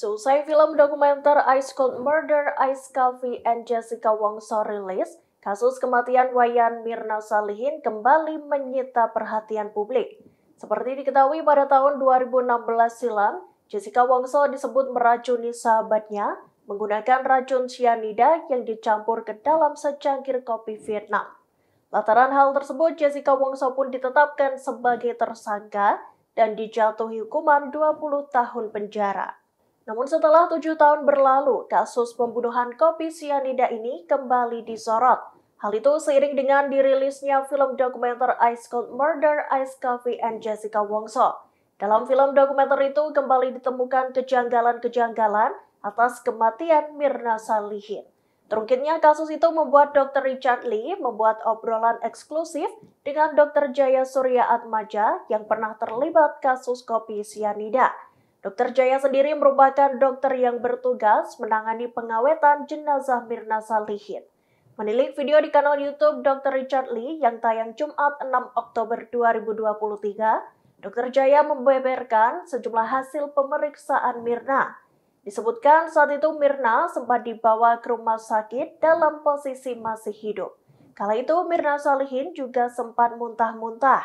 Seusai film dokumenter Ice Cold Murder, Ice Coffee, and Jessica Wongso rilis, kasus kematian Wayan Mirna Salihin kembali menyita perhatian publik. Seperti diketahui pada tahun 2016 silam, Jessica Wongso disebut meracuni sahabatnya menggunakan racun cyanida yang dicampur ke dalam secangkir kopi Vietnam. Lataran hal tersebut, Jessica Wongso pun ditetapkan sebagai tersangka dan dijatuhi hukuman 20 tahun penjara. Namun setelah tujuh tahun berlalu, kasus pembunuhan kopi sianida ini kembali disorot. Hal itu seiring dengan dirilisnya film dokumenter Ice Cold Murder, Ice Coffee, and Jessica Wongso. Dalam film dokumenter itu kembali ditemukan kejanggalan-kejanggalan atas kematian Mirna Salihin. Terungkitnya kasus itu membuat Dr. Richard Lee membuat obrolan eksklusif dengan Dr. Jaya Surya Atmaja yang pernah terlibat kasus kopi sianida. Dokter Jaya sendiri merupakan dokter yang bertugas menangani pengawetan jenazah Mirna Salihin. Menilik video di kanal YouTube Dr. Richard Lee yang tayang Jumat 6 Oktober 2023, Dr. Jaya membeberkan sejumlah hasil pemeriksaan Mirna. Disebutkan saat itu Mirna sempat dibawa ke rumah sakit dalam posisi masih hidup. Kala itu Mirna Salihin juga sempat muntah-muntah.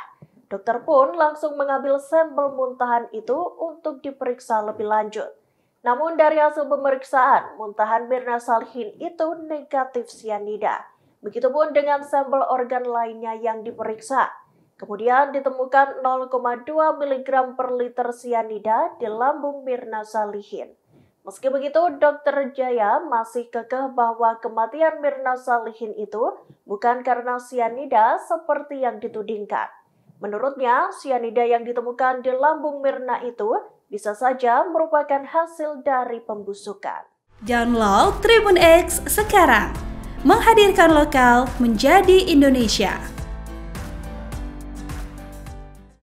Dokter pun langsung mengambil sampel muntahan itu untuk diperiksa lebih lanjut. Namun dari hasil pemeriksaan, muntahan Mirna Salihin itu negatif sianida. Begitupun dengan sampel organ lainnya yang diperiksa. Kemudian ditemukan 0,2 mg per liter sianida di lambung Mirna Salihin. Meski begitu, Dokter Jaya masih kekeh bahwa kematian Mirna Salihin itu bukan karena sianida seperti yang ditudingkan. Menurutnya, sianida yang ditemukan di lambung Mirna itu bisa saja merupakan hasil dari pembusukan. Download Tribun X sekarang, menghadirkan lokal menjadi Indonesia.